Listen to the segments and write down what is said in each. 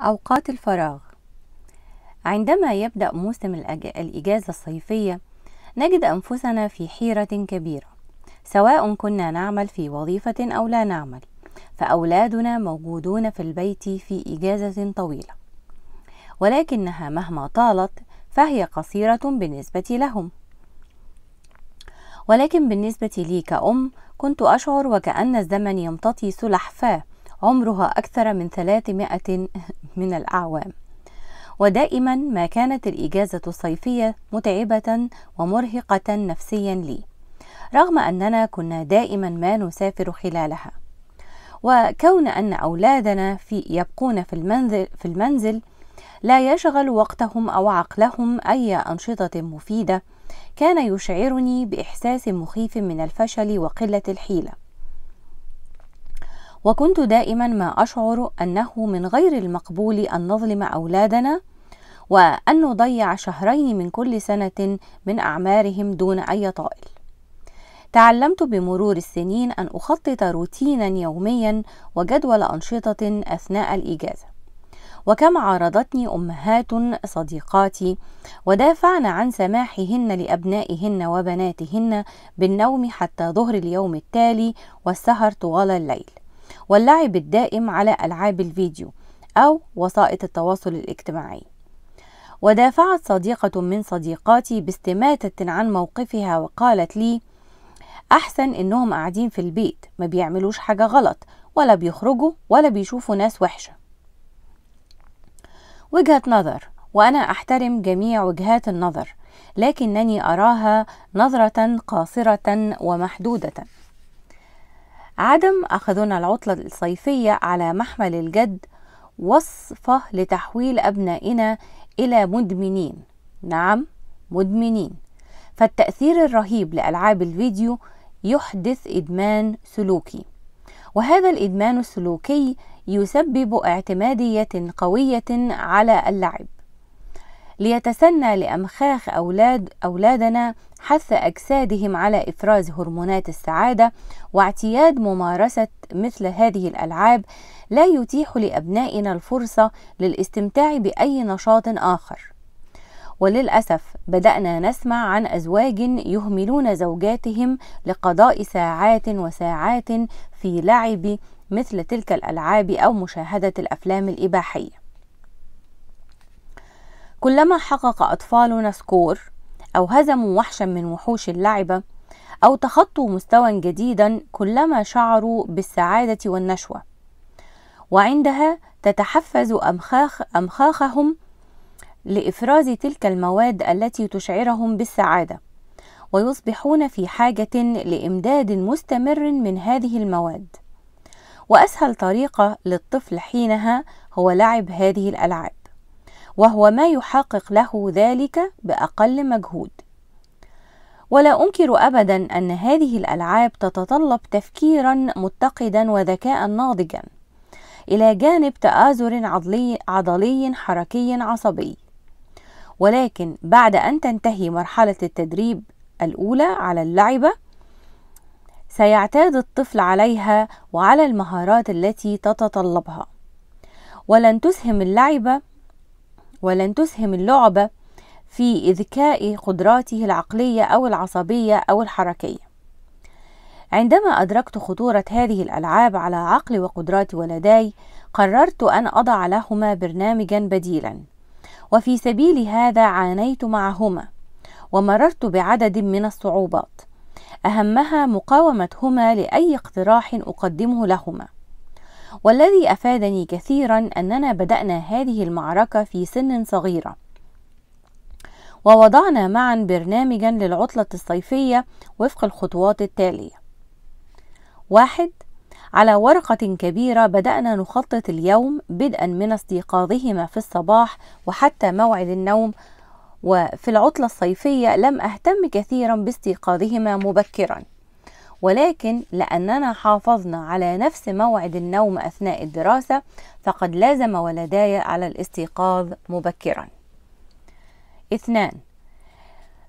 أوقات الفراغ عندما يبدأ موسم الإجازة الصيفية نجد أنفسنا في حيرة كبيرة سواء كنا نعمل في وظيفة أو لا نعمل فأولادنا موجودون في البيت في إجازة طويلة ولكنها مهما طالت فهي قصيرة بالنسبة لهم ولكن بالنسبة لي كأم كنت أشعر وكأن الزمن يمتطي سلحفاة عمرها أكثر من 300 من الأعوام ودائما ما كانت الإجازة الصيفية متعبة ومرهقة نفسيا لي رغم أننا كنا دائما ما نسافر خلالها وكون أن أولادنا في يبقون في المنزل, في المنزل لا يشغل وقتهم أو عقلهم أي أنشطة مفيدة كان يشعرني بإحساس مخيف من الفشل وقلة الحيلة وكنت دائما ما أشعر أنه من غير المقبول أن نظلم أولادنا وأن نضيع شهرين من كل سنة من أعمارهم دون أي طائل. تعلمت بمرور السنين أن أخطط روتينا يوميا وجدول أنشطة أثناء الإجازة. وكم عارضتني أمهات صديقاتي ودافعن عن سماحهن لأبنائهن وبناتهن بالنوم حتى ظهر اليوم التالي والسهر طوال الليل واللعب الدائم على ألعاب الفيديو أو وسائط التواصل الاجتماعي ودافعت صديقة من صديقاتي باستماتة عن موقفها وقالت لي أحسن إنهم قاعدين في البيت ما بيعملوش حاجة غلط ولا بيخرجوا ولا بيشوفوا ناس وحشة وجهة نظر وأنا أحترم جميع وجهات النظر لكنني أراها نظرة قاصرة ومحدودة عدم أخذنا العطلة الصيفية على محمل الجد وصفة لتحويل أبنائنا إلى مدمنين نعم مدمنين فالتأثير الرهيب لألعاب الفيديو يحدث إدمان سلوكي وهذا الإدمان السلوكي يسبب اعتمادية قوية على اللعب ليتسنى لأمخاخ أولاد أولادنا حث أجسادهم على إفراز هرمونات السعادة واعتياد ممارسة مثل هذه الألعاب لا يتيح لأبنائنا الفرصة للاستمتاع بأي نشاط آخر. وللأسف بدأنا نسمع عن أزواج يهملون زوجاتهم لقضاء ساعات وساعات في لعب مثل تلك الألعاب أو مشاهدة الأفلام الإباحية. كلما حقق أطفالنا سكور أو هزموا وحشا من وحوش اللعبة أو تخطوا مستوى جديدا كلما شعروا بالسعادة والنشوة وعندها تتحفز أمخاخ أمخاخهم لإفراز تلك المواد التي تشعرهم بالسعادة ويصبحون في حاجة لإمداد مستمر من هذه المواد وأسهل طريقة للطفل حينها هو لعب هذه الألعاب وهو ما يحقق له ذلك باقل مجهود ولا انكر ابدا ان هذه الالعاب تتطلب تفكيرا متقدا وذكاء ناضجا الى جانب تازر عضلي, عضلي حركي عصبي ولكن بعد ان تنتهي مرحله التدريب الاولى على اللعبه سيعتاد الطفل عليها وعلى المهارات التي تتطلبها ولن تسهم اللعبه ولن تسهم اللعبة في إذكاء قدراته العقلية أو العصبية أو الحركية عندما أدركت خطورة هذه الألعاب على عقل وقدرات ولداي قررت أن أضع لهما برنامجا بديلا وفي سبيل هذا عانيت معهما ومررت بعدد من الصعوبات أهمها مقاومتهما لأي اقتراح أقدمه لهما والذي افادني كثيرا اننا بدانا هذه المعركه في سن صغيره ووضعنا معا برنامجا للعطله الصيفيه وفق الخطوات التاليه واحد على ورقة كبيرة بدأنا نخطط اليوم بدءا من استيقاظهما في الصباح وحتى موعد النوم وفي العطلة الصيفية لم أهتم كثيرا باستيقاظهما مبكرا ولكن لأننا حافظنا على نفس موعد النوم أثناء الدراسة فقد لازم ولداي على الاستيقاظ مبكرا اثنان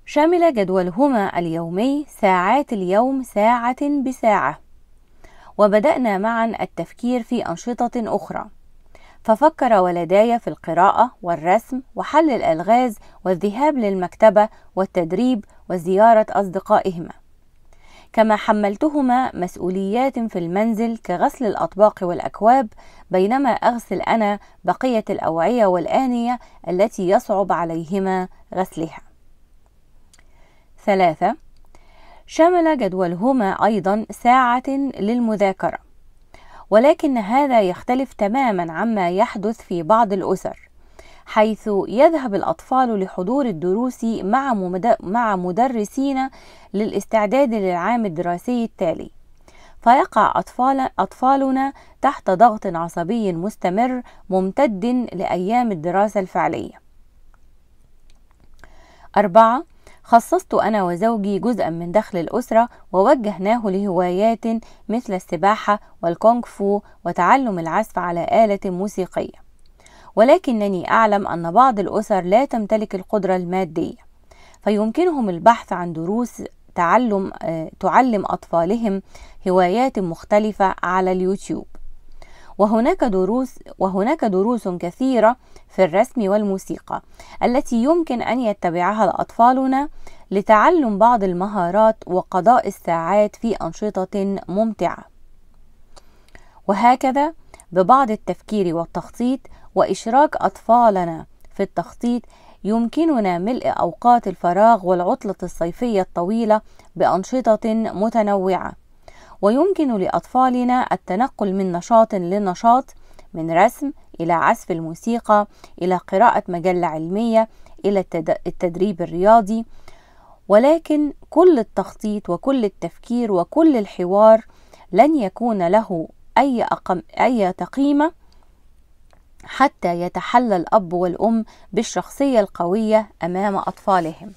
شمل جدولهما اليومي ساعات اليوم ساعة بساعة وبدأنا معا التفكير في أنشطة أخرى ففكر ولداي في القراءة والرسم وحل الألغاز والذهاب للمكتبة والتدريب وزيارة أصدقائهما كما حملتهما مسؤوليات في المنزل كغسل الأطباق والأكواب بينما أغسل أنا بقية الأوعية والآنية التي يصعب عليهما غسلها. ثلاثة شمل جدولهما أيضا ساعة للمذاكرة ولكن هذا يختلف تماما عما يحدث في بعض الأسر حيث يذهب الأطفال لحضور الدروس مع مع مدرسين للاستعداد للعام الدراسي التالي فيقع أطفال أطفالنا تحت ضغط عصبي مستمر ممتد لأيام الدراسة الفعلية أربعة خصصت أنا وزوجي جزءا من دخل الأسرة ووجهناه لهوايات مثل السباحة والكونغ فو وتعلم العزف على آلة موسيقية ولكنني أعلم أن بعض الأسر لا تمتلك القدرة المادية فيمكنهم البحث عن دروس تعلم آه، تعلم أطفالهم هوايات مختلفة على اليوتيوب وهناك دروس وهناك دروس كثيرة في الرسم والموسيقى التي يمكن أن يتبعها أطفالنا لتعلم بعض المهارات وقضاء الساعات في أنشطة ممتعة وهكذا ببعض التفكير والتخطيط وإشراك أطفالنا في التخطيط يمكننا ملء أوقات الفراغ والعطلة الصيفية الطويلة بأنشطة متنوعة ويمكن لأطفالنا التنقل من نشاط لنشاط من رسم إلى عزف الموسيقى إلى قراءة مجلة علمية إلى التدريب الرياضي ولكن كل التخطيط وكل التفكير وكل الحوار لن يكون له أي, أقم أي تقييمة حتى يتحلى الأب والأم بالشخصية القوية أمام أطفالهم.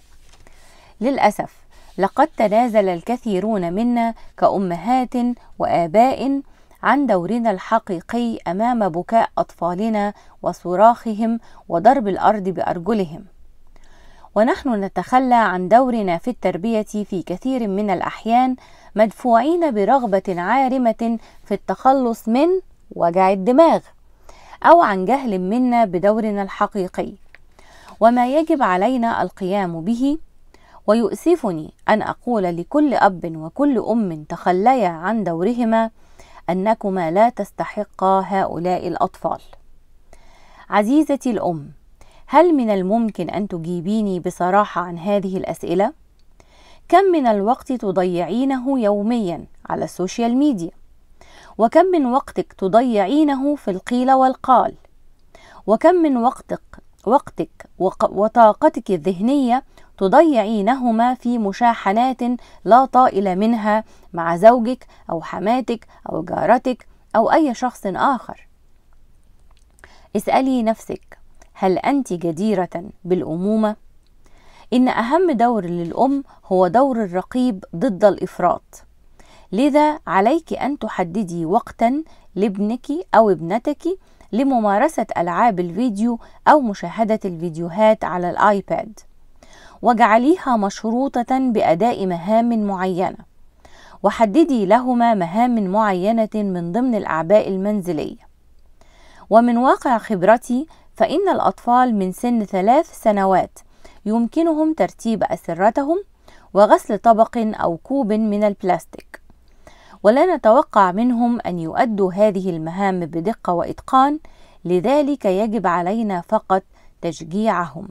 للأسف لقد تنازل الكثيرون منا كأمهات وآباء عن دورنا الحقيقي أمام بكاء أطفالنا وصراخهم وضرب الأرض بأرجلهم. ونحن نتخلى عن دورنا في التربية في كثير من الأحيان مدفوعين برغبة عارمة في التخلص من وجع الدماغ. أو عن جهل منا بدورنا الحقيقي وما يجب علينا القيام به ويؤسفني أن أقول لكل أب وكل أم تخليا عن دورهما أنكما لا تستحقا هؤلاء الأطفال عزيزتي الأم هل من الممكن أن تجيبيني بصراحة عن هذه الأسئلة؟ كم من الوقت تضيعينه يوميا على السوشيال ميديا؟ وكم من وقتك تضيعينه في القيل والقال وكم من وقتك وقتك وطاقتك الذهنية تضيعينهما في مشاحنات لا طائل منها مع زوجك أو حماتك أو جارتك أو أي شخص آخر. اسألي نفسك هل أنت جديرة بالأمومة؟ إن أهم دور للأم هو دور الرقيب ضد الإفراط. لذا عليك أن تحددي وقتا لابنك أو ابنتك لممارسة ألعاب الفيديو أو مشاهدة الفيديوهات على الآيباد واجعليها مشروطة بأداء مهام معينة وحددي لهما مهام معينة من ضمن الأعباء المنزلية ومن واقع خبرتي فإن الأطفال من سن ثلاث سنوات يمكنهم ترتيب أسرتهم وغسل طبق أو كوب من البلاستيك ولا نتوقع منهم أن يؤدوا هذه المهام بدقة وإتقان لذلك يجب علينا فقط تشجيعهم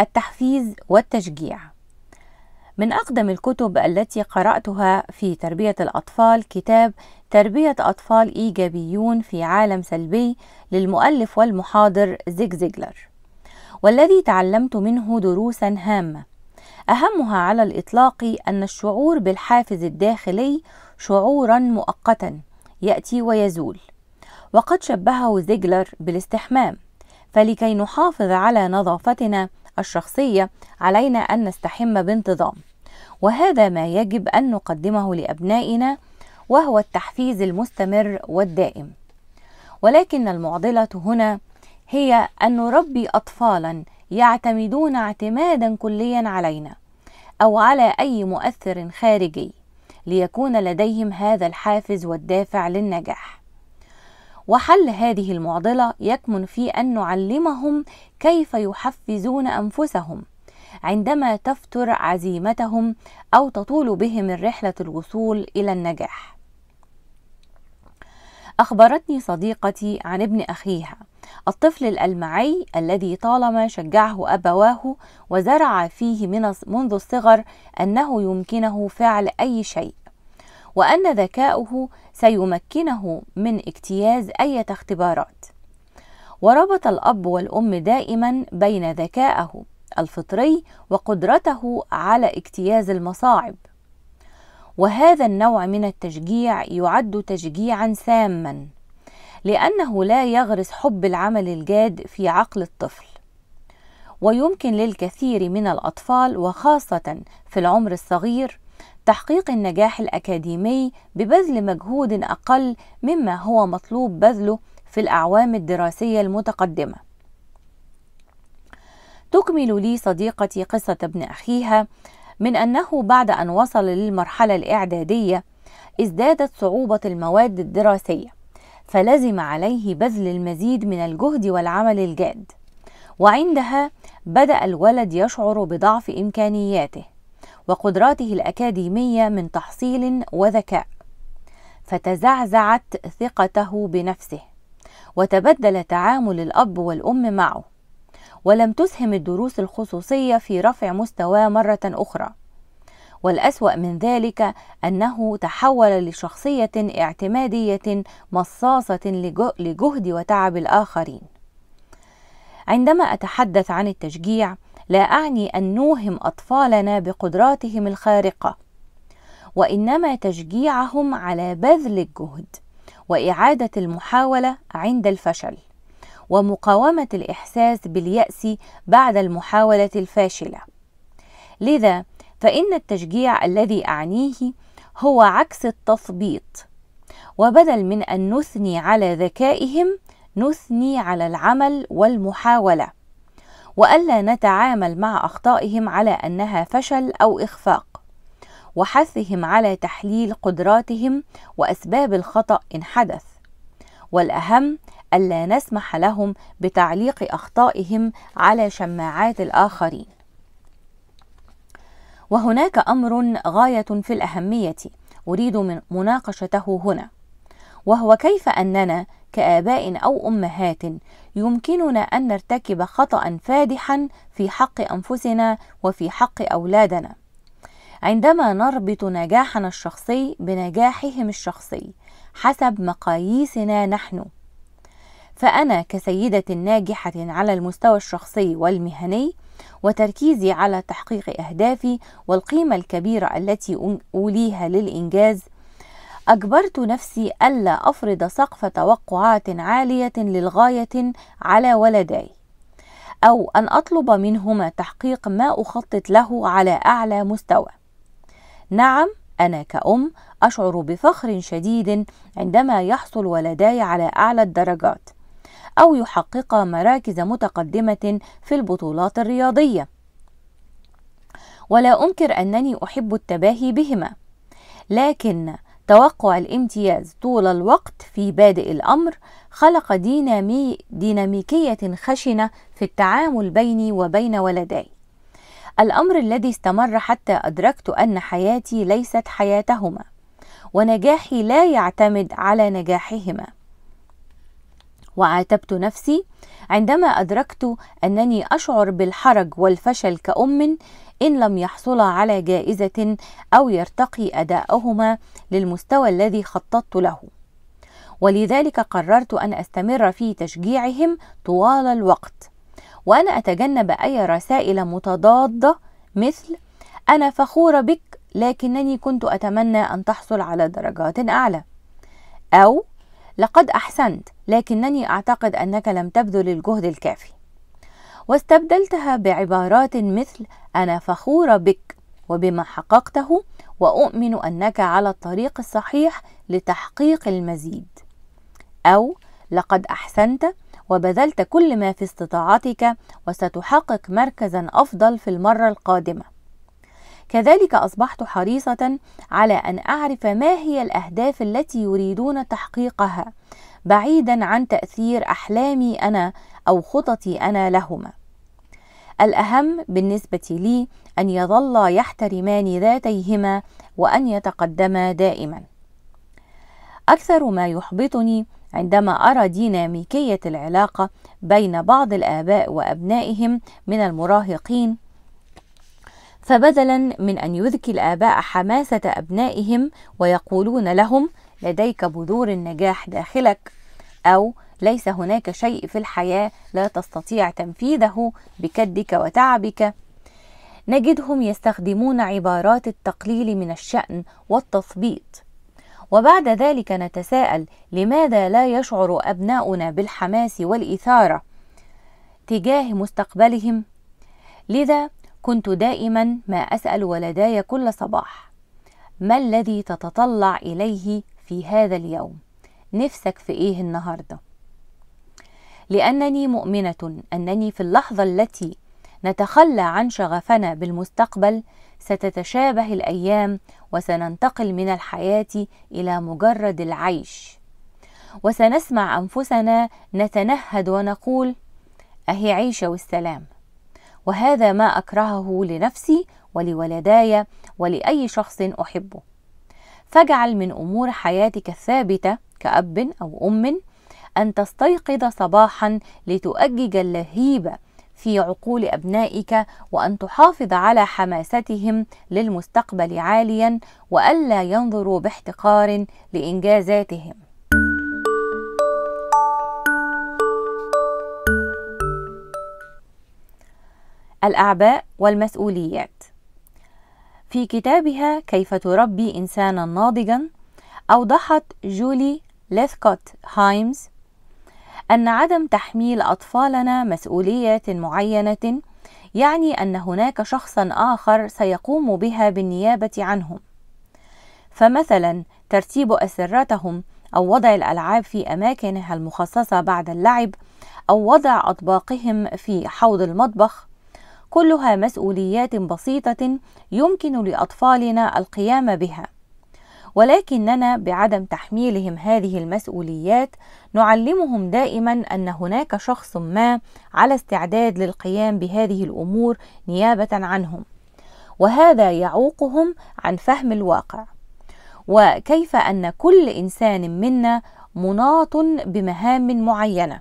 التحفيز والتشجيع من أقدم الكتب التي قرأتها في تربية الأطفال كتاب تربية أطفال إيجابيون في عالم سلبي للمؤلف والمحاضر زيك زيجلر والذي تعلمت منه دروسا هامه اهمها على الاطلاق ان الشعور بالحافز الداخلي شعورا مؤقتا ياتي ويزول وقد شبهه زيجلر بالاستحمام فلكي نحافظ على نظافتنا الشخصيه علينا ان نستحم بانتظام وهذا ما يجب ان نقدمه لابنائنا وهو التحفيز المستمر والدائم ولكن المعضله هنا هي أن نربي أطفالا يعتمدون اعتمادا كليا علينا أو على أي مؤثر خارجي ليكون لديهم هذا الحافز والدافع للنجاح وحل هذه المعضلة يكمن في أن نعلمهم كيف يحفزون أنفسهم عندما تفتر عزيمتهم أو تطول بهم الرحلة الوصول إلى النجاح. أخبرتني صديقتي عن ابن أخيها الطفل الألمعي الذي طالما شجعه أبواه وزرع فيه من منذ الصغر أنه يمكنه فعل أي شيء وأن ذكاؤه سيمكنه من اجتياز أية اختبارات وربط الأب والأم دائما بين ذكائه الفطري وقدرته على اجتياز المصاعب وهذا النوع من التشجيع يعد تشجيعا ساما لأنه لا يغرس حب العمل الجاد في عقل الطفل ويمكن للكثير من الأطفال وخاصة في العمر الصغير تحقيق النجاح الأكاديمي ببذل مجهود أقل مما هو مطلوب بذله في الأعوام الدراسية المتقدمة. تكمل لي صديقتي قصة ابن أخيها من أنه بعد أن وصل للمرحلة الإعدادية ازدادت صعوبة المواد الدراسية فلزم عليه بذل المزيد من الجهد والعمل الجاد وعندها بدا الولد يشعر بضعف امكانياته وقدراته الاكاديميه من تحصيل وذكاء فتزعزعت ثقته بنفسه وتبدل تعامل الاب والام معه ولم تسهم الدروس الخصوصيه في رفع مستواه مره اخرى والأسوأ من ذلك أنه تحول لشخصية اعتمادية مصاصة لجهد وتعب الآخرين. عندما أتحدث عن التشجيع، لا أعني أن نوهم أطفالنا بقدراتهم الخارقة، وإنما تشجيعهم على بذل الجهد، وإعادة المحاولة عند الفشل. ومقاومة الإحساس باليأس بعد المحاولة الفاشلة. لذا فإن التشجيع الذي أعنيه هو عكس التثبيط وبدل من أن نثني على ذكائهم نثني على العمل والمحاولة وألا نتعامل مع أخطائهم على أنها فشل أو إخفاق وحثهم على تحليل قدراتهم وأسباب الخطأ إن حدث والأهم ألا نسمح لهم بتعليق أخطائهم على شماعات الآخرين وهناك امر غايه في الاهميه اريد من مناقشته هنا وهو كيف اننا كاباء او امهات يمكننا ان نرتكب خطا فادحا في حق انفسنا وفي حق اولادنا عندما نربط نجاحنا الشخصي بنجاحهم الشخصي حسب مقاييسنا نحن فأنا كسيدة ناجحة على المستوى الشخصي والمهني وتركيزي على تحقيق أهدافي والقيمة الكبيرة التي أوليها للإنجاز أجبرت نفسي ألا أفرض سقف توقعات عالية للغاية على ولداي أو أن أطلب منهما تحقيق ما أخطط له على أعلى مستوى نعم أنا كأم أشعر بفخر شديد عندما يحصل ولداي على أعلى الدرجات أو يحقق مراكز متقدمة في البطولات الرياضية ولا أنكر أنني أحب التباهي بهما لكن توقع الامتياز طول الوقت في بادئ الأمر خلق دينامي ديناميكية خشنة في التعامل بيني وبين ولدي الأمر الذي استمر حتى أدركت أن حياتي ليست حياتهما ونجاحي لا يعتمد على نجاحهما وعاتبت نفسي عندما أدركت أنني أشعر بالحرج والفشل كأم إن لم يحصلا على جائزة أو يرتقي أداؤهما للمستوى الذي خططت له ولذلك قررت أن أستمر في تشجيعهم طوال الوقت وأنا أتجنب أي رسائل متضادة مثل أنا فخورة بك لكنني كنت أتمنى أن تحصل على درجات أعلى أو لقد أحسنت لكنني اعتقد انك لم تبذل الجهد الكافي واستبدلتها بعبارات مثل انا فخوره بك وبما حققته واؤمن انك على الطريق الصحيح لتحقيق المزيد او لقد احسنت وبذلت كل ما في استطاعتك وستحقق مركزا افضل في المره القادمه كذلك أصبحت حريصة على أن أعرف ما هي الأهداف التي يريدون تحقيقها بعيدا عن تأثير أحلامي أنا أو خططي أنا لهما. الأهم بالنسبة لي أن يظلا يحترمان ذاتيهما وأن يتقدما دائما. أكثر ما يحبطني عندما أرى ديناميكية العلاقة بين بعض الآباء وأبنائهم من المراهقين فبدلا من أن يذكي الآباء حماسة أبنائهم ويقولون لهم لديك بذور النجاح داخلك أو ليس هناك شيء في الحياة لا تستطيع تنفيذه بكدك وتعبك نجدهم يستخدمون عبارات التقليل من الشأن والتثبيط وبعد ذلك نتساءل لماذا لا يشعر أبناؤنا بالحماس والإثارة تجاه مستقبلهم لذا كنت دائما ما أسأل ولداي كل صباح ما الذي تتطلع إليه في هذا اليوم نفسك في إيه النهارده لأنني مؤمنة أنني في اللحظة التي نتخلى عن شغفنا بالمستقبل ستتشابه الأيام وسننتقل من الحياة إلى مجرد العيش وسنسمع أنفسنا نتنهد ونقول أهي عيشة والسلام وهذا ما أكرهه لنفسي ولولداي ولأي شخص أحبه فاجعل من أمور حياتك الثابتة كأب أو أم أن تستيقظ صباحا لتؤجج اللهيب في عقول أبنائك وأن تحافظ على حماستهم للمستقبل عاليا وألا ينظروا باحتقار لإنجازاتهم الأعباء والمسؤوليات في كتابها كيف تربي إنسانا ناضجا أوضحت جولي ليثكوت هايمز أن عدم تحميل أطفالنا مسؤولية معينة يعني أن هناك شخصا آخر سيقوم بها بالنيابة عنهم فمثلا ترتيب أسرتهم أو وضع الألعاب في أماكنها المخصصة بعد اللعب أو وضع أطباقهم في حوض المطبخ كلها مسؤوليات بسيطة يمكن لأطفالنا القيام بها ولكننا بعدم تحميلهم هذه المسؤوليات نعلمهم دائما ان هناك شخص ما على استعداد للقيام بهذه الامور نيابه عنهم وهذا يعوقهم عن فهم الواقع وكيف ان كل انسان منا مناط بمهام معينه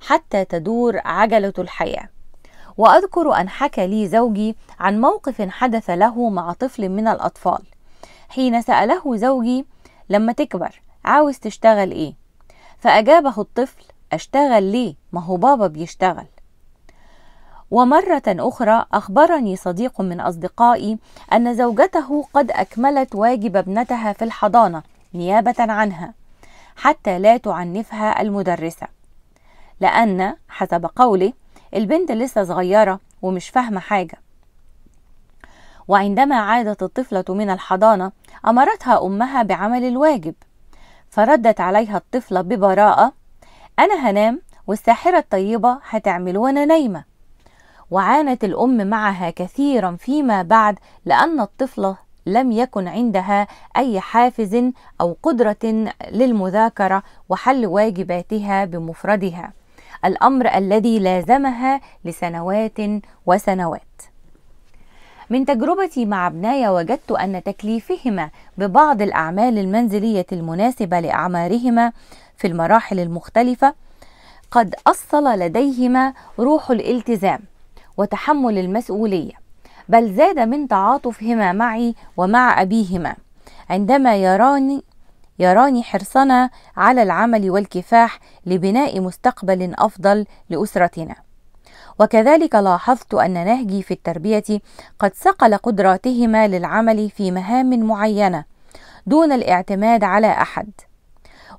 حتى تدور عجله الحياه وأذكر أن حكى لي زوجي عن موقف حدث له مع طفل من الأطفال حين سأله زوجي لما تكبر عاوز تشتغل إيه؟ فأجابه الطفل أشتغل ليه؟ ما هو بابا بيشتغل ومرة أخرى أخبرني صديق من أصدقائي أن زوجته قد أكملت واجب ابنتها في الحضانة نيابة عنها حتى لا تعنفها المدرسة لأن حسب قوله البنت لسه صغيرة ومش فاهمة حاجة وعندما عادت الطفلة من الحضانة أمرتها أمها بعمل الواجب فردت عليها الطفلة ببراءة أنا هنام والساحرة الطيبة هتعمل وأنا نايمة وعانت الأم معها كثيرا فيما بعد لأن الطفلة لم يكن عندها أي حافز أو قدرة للمذاكرة وحل واجباتها بمفردها الأمر الذي لازمها لسنوات وسنوات من تجربتي مع ابناي وجدت أن تكليفهما ببعض الأعمال المنزلية المناسبة لأعمارهما في المراحل المختلفة قد أصل لديهما روح الالتزام وتحمل المسؤولية بل زاد من تعاطفهما معي ومع أبيهما عندما يراني يراني حرصنا على العمل والكفاح لبناء مستقبل أفضل لأسرتنا وكذلك لاحظت أن نهجي في التربية قد صقل قدراتهما للعمل في مهام معينة دون الاعتماد على أحد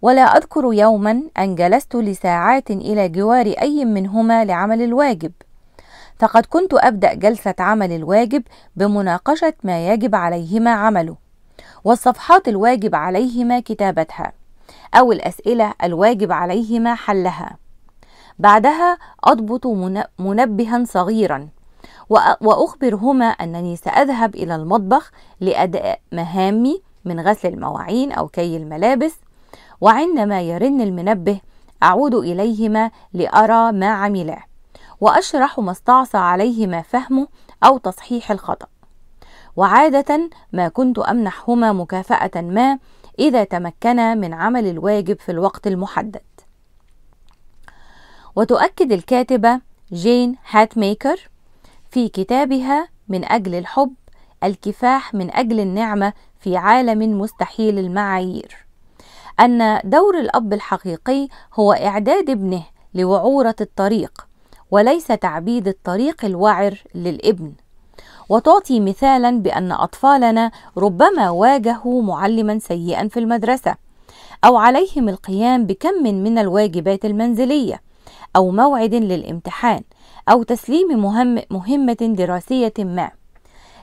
ولا أذكر يوما أن جلست لساعات إلى جوار أي منهما لعمل الواجب فقد كنت أبدأ جلسة عمل الواجب بمناقشة ما يجب عليهما عمله والصفحات الواجب عليهما كتابتها أو الأسئلة الواجب عليهما حلها بعدها أضبط منبها صغيرا وأخبرهما أنني سأذهب إلى المطبخ لأداء مهامي من غسل المواعين أو كي الملابس وعندما يرن المنبه أعود إليهما لأرى ما عملا وأشرح ما استعصى عليهما فهمه أو تصحيح الخطأ وعادة ما كنت أمنحهما مكافأة ما إذا تمكنا من عمل الواجب في الوقت المحدد. وتؤكد الكاتبة جين هاتميكر في كتابها من أجل الحب الكفاح من أجل النعمة في عالم مستحيل المعايير أن دور الأب الحقيقي هو إعداد ابنه لوعورة الطريق وليس تعبيد الطريق الوعر للابن وتعطي مثالا بأن أطفالنا ربما واجهوا معلما سيئا في المدرسة أو عليهم القيام بكم من الواجبات المنزلية أو موعد للامتحان أو تسليم مهم مهمة دراسية ما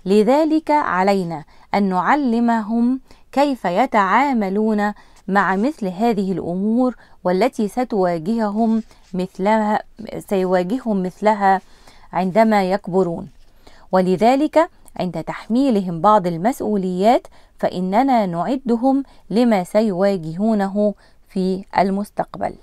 لذلك علينا أن نعلمهم كيف يتعاملون مع مثل هذه الأمور والتي ستواجههم مثلها سيواجههم مثلها عندما يكبرون ولذلك عند تحميلهم بعض المسؤوليات فإننا نعدهم لما سيواجهونه في المستقبل